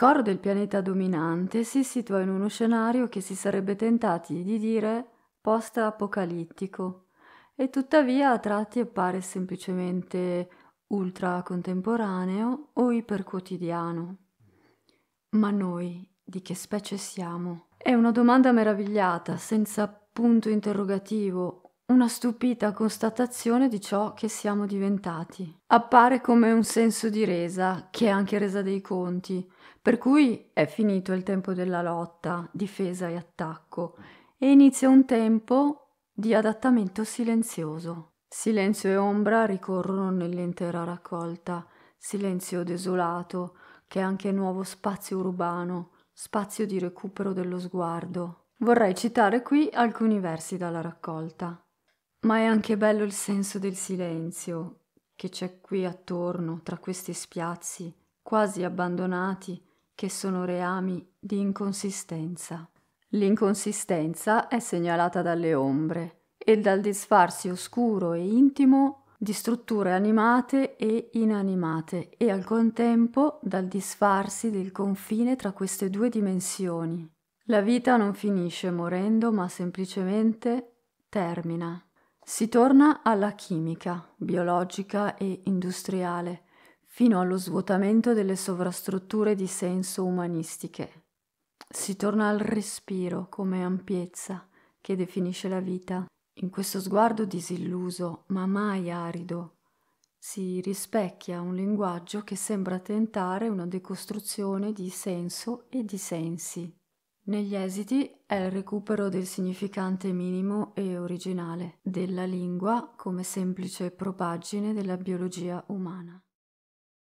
coro del pianeta dominante si situa in uno scenario che si sarebbe tentati di dire post-apocalittico e tuttavia a tratti appare semplicemente ultra-contemporaneo o iperquotidiano. Ma noi di che specie siamo? È una domanda meravigliata, senza punto interrogativo una stupita constatazione di ciò che siamo diventati. Appare come un senso di resa, che è anche resa dei conti, per cui è finito il tempo della lotta, difesa e attacco, e inizia un tempo di adattamento silenzioso. Silenzio e ombra ricorrono nell'intera raccolta, silenzio desolato, che è anche nuovo spazio urbano, spazio di recupero dello sguardo. Vorrei citare qui alcuni versi dalla raccolta. Ma è anche bello il senso del silenzio che c'è qui attorno, tra questi spiazzi, quasi abbandonati, che sono reami di inconsistenza. L'inconsistenza è segnalata dalle ombre e dal disfarsi oscuro e intimo di strutture animate e inanimate e al contempo dal disfarsi del confine tra queste due dimensioni. La vita non finisce morendo ma semplicemente termina. Si torna alla chimica, biologica e industriale, fino allo svuotamento delle sovrastrutture di senso umanistiche. Si torna al respiro come ampiezza che definisce la vita. In questo sguardo disilluso, ma mai arido, si rispecchia un linguaggio che sembra tentare una decostruzione di senso e di sensi. Negli esiti è il recupero del significante minimo e originale della lingua come semplice propaggine della biologia umana.